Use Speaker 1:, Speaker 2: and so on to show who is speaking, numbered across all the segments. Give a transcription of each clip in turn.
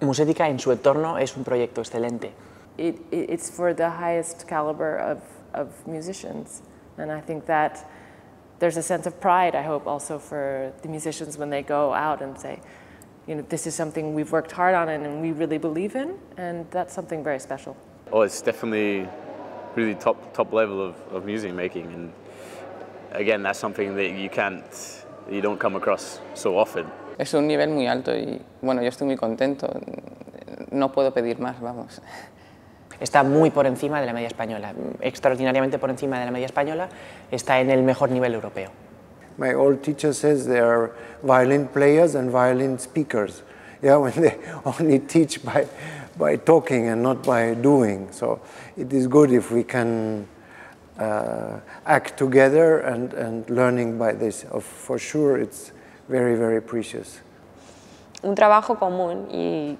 Speaker 1: Musética en su entorno es un proyecto excelente. It, it's for the highest caliber of, of musicians. And I think that there's a sense of pride, I hope, also for the musicians when they go out and say, you know, this is something we've worked hard on and we really believe in, and that's something very special.
Speaker 2: Oh, it's definitely really top top level of, of music making, and again, that's something that you can't, you don't come across so often.
Speaker 3: es un nivel muy alto y bueno, yo estoy muy contento, no puedo pedir más, vamos. Está muy por encima de la media española, extraordinariamente por encima de la media española, está en el mejor nivel europeo.
Speaker 4: My old teacher says they are violin players and violin speakers. Yeah, when they only teach by, by talking and not by doing. So it is good if we can uh, act together and, and learning by this. Of, for sure, it's
Speaker 2: un trabajo común y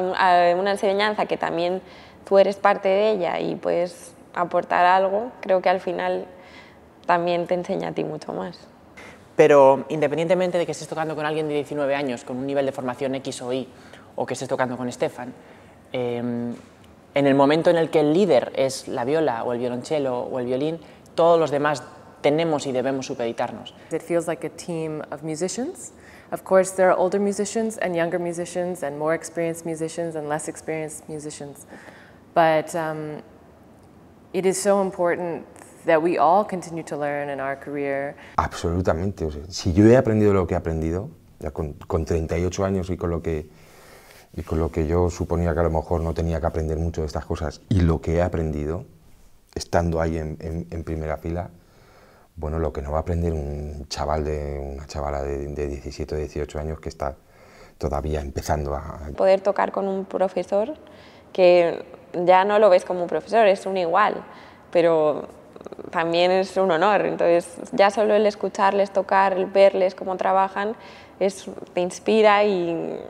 Speaker 2: una enseñanza que también tú eres parte de ella y puedes aportar algo, creo que al final también te enseña a ti mucho más.
Speaker 3: Pero independientemente de que estés tocando con alguien de 19 años, con un nivel de formación X o Y, o que estés tocando con Stefan, em, en el momento en el que el líder es la viola o el violonchelo o el violín, todos los demás tenemos
Speaker 1: y debemos supeditarnos. It feels like a team of musicians. Of course, there are older musicians and younger musicians and more experienced musicians and less experienced musicians. But um, it is so important that we all continue to learn in our career.
Speaker 3: Absolutamente. si yo he aprendido lo que he aprendido, ya con, con 38 años y con lo que y con lo que yo suponía que a lo mejor no tenía que aprender mucho de estas cosas y lo que he aprendido estando ahí en, en primera fila, bueno, lo que no va a aprender un chaval de una chavala de, 17 o 18 años que está todavía empezando a...
Speaker 2: Poder tocar con un profesor que ya no lo ves como un profesor, es un igual, pero también es un honor. Entonces, ya solo el escucharles tocar, el verles cómo trabajan, es, te inspira y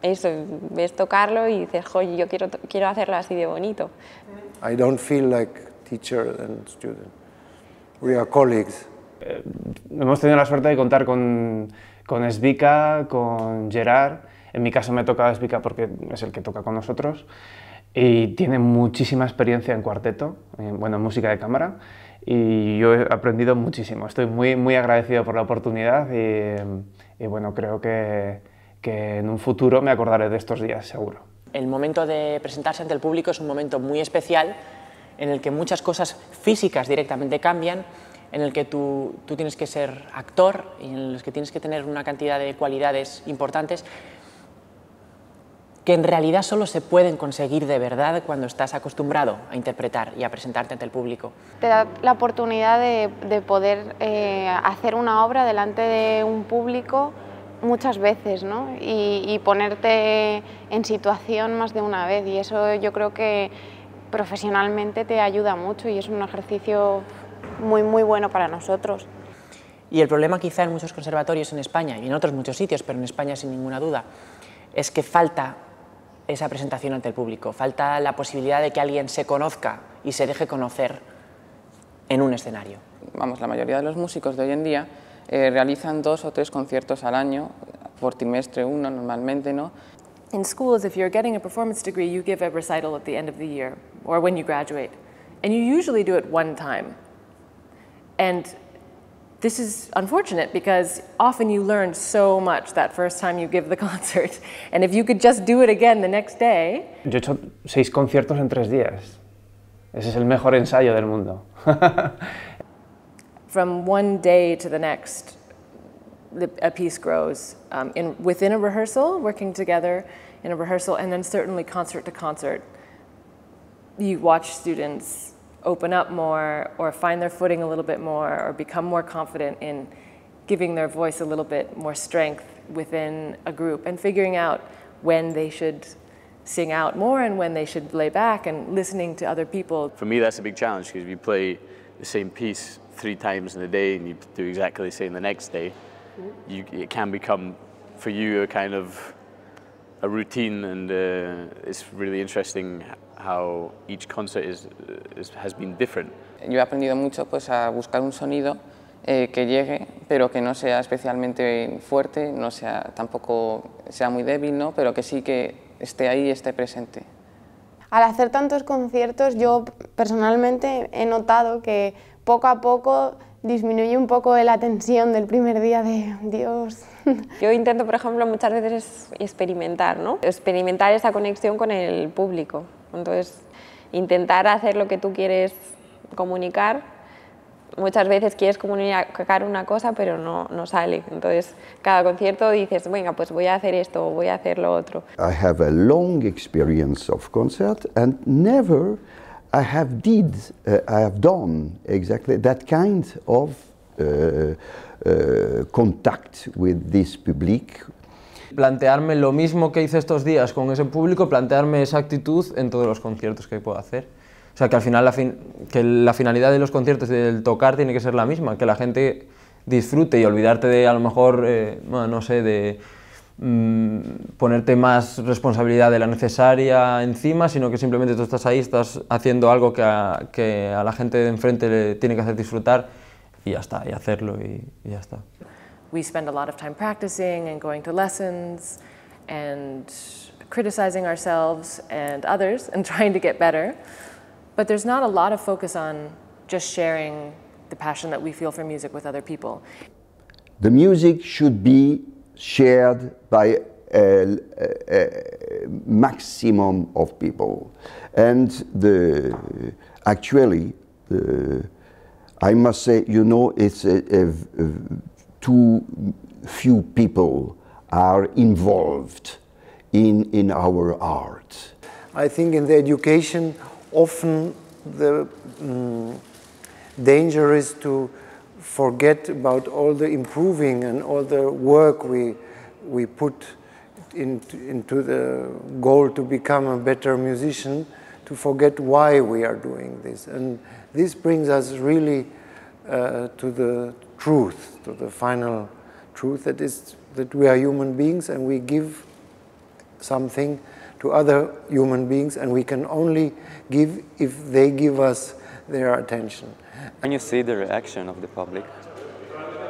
Speaker 2: eso, ves tocarlo y dices, ¡oye, yo quiero, quiero hacerlo así de bonito.
Speaker 4: I don't feel like teacher and student. We are eh, hemos tenido la suerte de contar con, con Svika,
Speaker 3: con Gerard. En mi caso me toca Svika porque es el que toca con nosotros. Y tiene muchísima experiencia en cuarteto, en, eh, bueno, en música de cámara. Y yo he aprendido muchísimo. Estoy muy, muy agradecido por la oportunidad y, bueno, creo que, que en un futuro me acordaré de estos días, seguro. El momento de presentarse ante el público es un momento muy especial en el que muchas cosas físicas directamente cambian, en el que tú, tienes que ser actor y en los que tienes que tener una cantidad de cualidades importantes que en realidad solo se pueden conseguir de verdad cuando estás acostumbrado a interpretar y a presentarte ante el público.
Speaker 2: Te da la oportunidad de, poder eh, hacer una obra delante de un público muchas veces y, y ponerte en situación más de una vez y eso yo creo que profesionalmente te ayuda mucho y es un ejercicio muy, muy bueno para nosotros.
Speaker 3: Y el problema quizá en muchos conservatorios en España y en otros muchos sitios, pero en España sin ninguna duda, es que falta esa presentación ante el público, falta la posibilidad de que alguien se conozca y se deje conocer en un escenario. Vamos, la mayoría de los músicos de hoy en día eh, realizan dos o tres conciertos al año,
Speaker 1: por trimestre uno normalmente, ¿no? you're getting a performance degree, you give recital at the end of or when you graduate. And you usually do it one time. And this is unfortunate because often you learn so much that first time you give the concert. And if you could just do it again the next day.
Speaker 3: Yo he hecho seis conciertos en tres días. Ese es el mejor ensayo del mundo.
Speaker 1: From one day to the next, a piece grows um, in, within a rehearsal, working together in a rehearsal, and then certainly concert to concert you watch students open up more or find their footing a little bit more or become more confident in giving their voice a little bit more strength within a group and figuring out when they should sing out more and when they should lay back and listening to other people.
Speaker 2: For me, that's a big challenge because if you play the same piece three times in a day and you do exactly the same the next day, mm-hmm. you, it can become, for you, a kind of a routine, and uh, it's really interesting
Speaker 3: how each concert is, uh, Yo he aprendido mucho pues, a buscar un sonido eh, que llegue, pero que no sea especialmente fuerte, no sea tampoco sea muy débil, ¿no? pero que sí que esté ahí y esté presente.
Speaker 2: Al hacer tantos conciertos, yo personalmente he notado que poco a poco disminuye un poco la tensión del primer día de Dios. Yo intento, por ejemplo, muchas veces experimentar, ¿no? Experimentar esa conexión con el público. Entonces, intentar hacer lo que tú quieres comunicar. Muchas veces quieres comunicar una cosa, pero no, no sale. Entonces, cada concierto dices, venga, pues voy a hacer esto o voy a hacer lo otro.
Speaker 4: I have a long experience of concert and never I have did, uh, I have done exactly that kind of uh, uh, contact with this public.
Speaker 3: Plantearme lo mismo que hice estos días con ese público, plantearme esa actitud en todos los conciertos que puedo hacer. O sea, que al final la, que la finalidad de los conciertos y del tocar tiene que ser la misma, que la gente disfrute y olvidarte de a lo mejor, eh, no sé, de mmm, ponerte más responsabilidad de la necesaria encima, sino que simplemente tú estás ahí, estás haciendo algo que a, que a la gente de enfrente le tiene que hacer disfrutar y ya está, y hacerlo y, y ya está.
Speaker 1: We spend a lot of time practicing and going to lessons and criticizing ourselves and others and trying to get better. But there's not a lot of focus on just sharing the passion that we feel for music with other people.
Speaker 4: The music should be shared by a, a, a maximum of people. And the, actually, the, I must say, you know, it's a, too few people are involved in, in our art. I think in the education, often the um, danger is to forget about all the improving and all the work we, we put in, into the goal to become a better musician, to forget why we are doing this. And this brings us really uh, to the truth, to the final truth that is that we are human beings and we give something to other human beings and we can only give if they give us their attention. and you see the reaction of the public,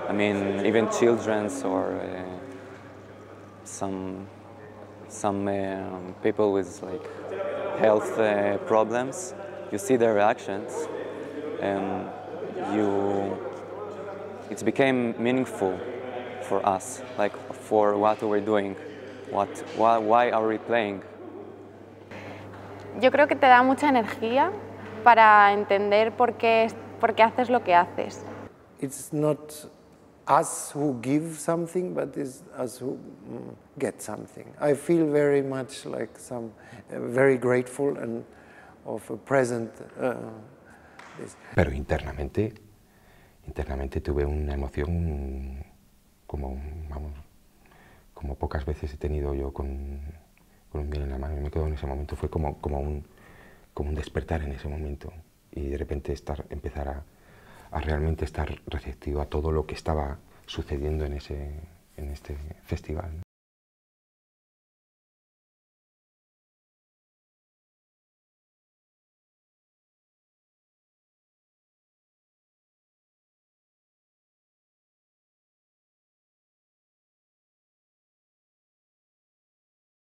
Speaker 4: I mean, even children's or uh, some some uh, people with like health uh, problems, you see their reactions, and you it became meaningful for us, like for what we're doing, what why, why are we playing. Yo
Speaker 2: creo que te da mucha energía para entender por qué, por qué haces lo que haces.
Speaker 4: It's not us who give something, but it's us who mm, get something. I feel very much like some uh, very grateful and of a present. Uh, Pero internamente,
Speaker 3: internamente tuve una emoción como, vamos, como pocas veces he tenido yo con, con un bien en la mano. Y me quedo en ese momento, fue como, como un como un despertar en ese momento y de repente estar, empezar a, realmente
Speaker 1: estar receptivo a todo lo que estaba sucediendo en, ese, en este festival.